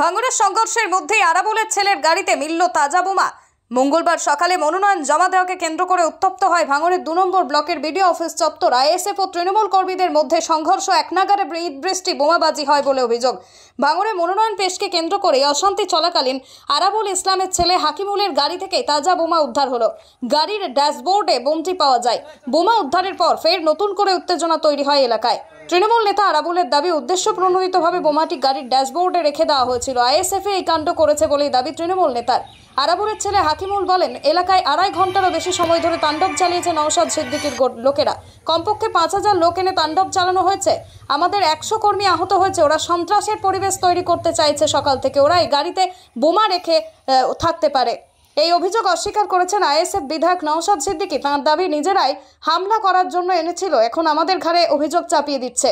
ভাঙ্গুরের সংঘর্ষের মধ্যেই আরাবলের ছেলের গাড়িতে মিলল তাজা বোমা মঙ্গলবার সকালে মনোনয়ন জমা দেওয়াকে কেন্দ্র করে উত্তপ্ত হয় ভাঙনের দু নম্বর ব্লকের বিডিও অফিস চত্বর আইএসএফ ও তৃণমূল কর্মীদের মধ্যে সংঘর্ষ একনাগারে বৃষ্টি বোমাবাজি হয় বলে অভিযোগ ভাঙনে মনোনয়ন পেশকে কেন্দ্র করে অশান্তি চলাকালীন আরাবুল ইসলামের ছেলে হাকিমুলের গাড়ি থেকে তাজা বোমা উদ্ধার হলো গাড়ির ড্যাশবোর্ডে বোমটি পাওয়া যায় বোমা উদ্ধারের পর ফের নতুন করে উত্তেজনা তৈরি হয় এলাকায় তৃণমূল নেতা আরাবুলের দাবি উদ্দেশ্য প্রণোদিতভাবে বোমাটি গাড়ির ড্যাশবোর্ডে রেখে দেওয়া হয়েছিল আইএসএফ এই কাণ্ড করেছে বলেই দাবি তৃণমূল নেতার আরাবুলের ছেলে হাকিমুল বলেন এলাকায় আড়াই ঘন্টারও বেশি সময় ধরে তাণ্ডব চালিয়েছে নওশাদ সিদ্দিকির লোকেরা কমপক্ষে পাঁচ হাজার লোক এনে তাণ্ডব চালানো হয়েছে আমাদের একশো কর্মী আহত হয়েছে ওরা সন্ত্রাসের পরিবেশ তৈরি করতে চাইছে সকাল থেকে ওরা এই গাড়িতে বোমা রেখে থাকতে পারে এই অভিযোগ অস্বীকার করেছেন আইএসএফ বিধায়ক নওশাদ সিদ্দিকী তাঁর দাবি নিজেরাই হামলা করার জন্য এনেছিল এখন আমাদের ঘাড়ে অভিযোগ চাপিয়ে দিচ্ছে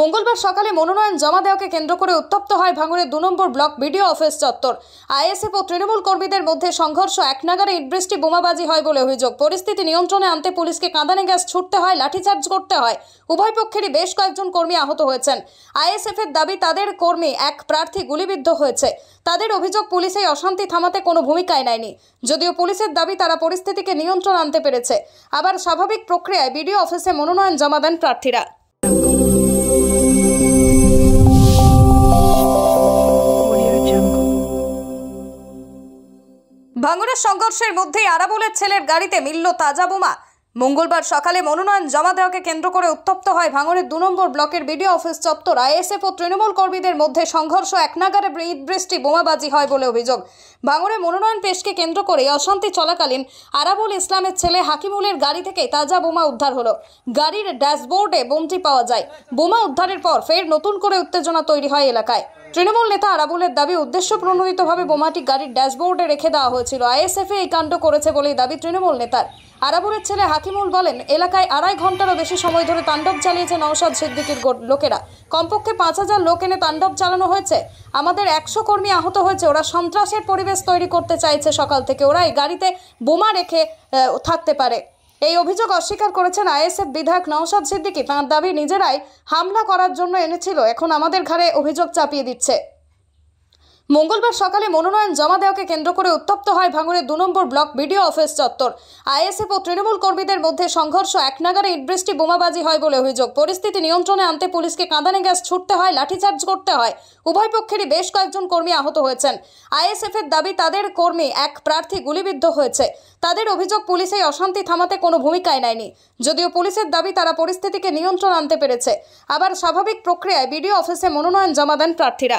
মঙ্গলবার সকালে মনোনয়ন জমা দেওয়াকে কেন্দ্র করে উত্তপ্ত হয় ভাঙুরের দু নম্বর ব্লক বিডিও অফিস চত্বর আইএসএফ ও তৃণমূল কর্মীদের মধ্যে সংঘর্ষ একনাগারে ইটবৃষ্টি বোমাবাজি হয় বলে অভিযোগ পরিস্থিতি নিয়ন্ত্রণে আনতে পুলিশকে কাঁদানে গ্যাস ছুটতে হয় লাঠিচার্জ করতে হয় উভয় পক্ষেরই বেশ কয়েকজন কর্মী আহত হয়েছেন আইএসএফ এর দাবি তাদের কর্মী এক প্রার্থী গুলিবিদ্ধ হয়েছে তাদের অভিযোগ পুলিশে অশান্তি থামাতে কোনো ভূমিকায় নেয়নি যদিও পুলিশের দাবি তারা পরিস্থিতিকে নিয়ন্ত্রণ আনতে পেরেছে আবার স্বাভাবিক প্রক্রিয়ায় বিডিও অফিসে মনোনয়ন জমা দেন প্রার্থীরা ভাঙনের সংঘর্ষের মধ্যেই আরাবলের ছেলের গাড়িতে মিলল তাজা বোমা মঙ্গলবার সকালে মনোনয়ন জমা দেওয়াকে কেন্দ্র করে উত্তপ্ত হয় ভাঙরের দু নম্বর ব্লকের বিডিও অফিস চত্বর আইএসএফ ও তৃণমূল কর্মীদের মধ্যে সংঘর্ষ একনাগারে বৃষ্টি বোমাবাজি হয় বলে অভিযোগ ভাঙড়ে মনোনয়ন পেশকে কেন্দ্র করে অশান্তি চলাকালীন আরাবুল ইসলামের ছেলে হাকিমুলের গাড়ি থেকে তাজা বোমা উদ্ধার হলো গাড়ির ড্যাশবোর্ডে বোমটি পাওয়া যায় বোমা উদ্ধারের পর ফের নতুন করে উত্তেজনা তৈরি হয় এলাকায় তৃণমূল নেতা আরাবুলের দাবি উদ্দেশ্য প্রণোদিতভাবে বোমাটি গাড়ির ড্যাশবোর্ডে রেখে দেওয়া হয়েছিল আইএসএফ এই কাণ্ড করেছে বলেই দাবি তৃণমূল নেতার আরাবুরের ছেলে হাকিমুল বলেন এলাকায় আড়াই ঘন্টারও বেশি সময় ধরে তাণ্ডব চালিয়েছে নওশাদ সিদ্দিকির লোকেরা কমপক্ষে পাঁচ হাজার লোক এনে তাণ্ডব চালানো হয়েছে আমাদের একশো কর্মী আহত হয়েছে ওরা সন্ত্রাসের পরিবেশ তৈরি করতে চাইছে সকাল থেকে ওরা এই গাড়িতে বোমা রেখে থাকতে পারে এই অভিযোগ অস্বীকার করেছেন আইএসএফ বিধায়ক নওশাদ সিদ্দিকি তাঁর দাবি নিজেরাই হামলা করার জন্য এনেছিল এখন আমাদের ঘাড়ে অভিযোগ চাপিয়ে দিচ্ছে মঙ্গলবার সকালে মনোনয়ন জমা দেওয়াকে কেন্দ্র করে উত্তপ্ত হয় ভাঙড়ের দু নম্বর ব্লক বিডিও অফিস চত্বর আইএসএফ ও তৃণমূল কর্মীদের মধ্যে সংঘর্ষ একনাগারে ইটবৃষ্টি বোমাবাজি হয় বলে অভিযোগ পরিস্থিতি নিয়ন্ত্রণে আনতে পুলিশকে কাঁদানে গ্যাস ছুটতে হয় লাঠিচার্জ করতে হয় উভয় পক্ষেরই বেশ কয়েকজন কর্মী আহত হয়েছেন আইএসএফ এর দাবি তাদের কর্মী এক প্রার্থী গুলিবিদ্ধ হয়েছে তাদের অভিযোগ পুলিশ এই অশান্তি থামাতে কোনো ভূমিকায় নেয়নি যদিও পুলিশের দাবি তারা পরিস্থিতিকে নিয়ন্ত্রণ আনতে পেরেছে আবার স্বাভাবিক প্রক্রিয়ায় বিডিও অফিসে মনোনয়ন জমা দেন প্রার্থীরা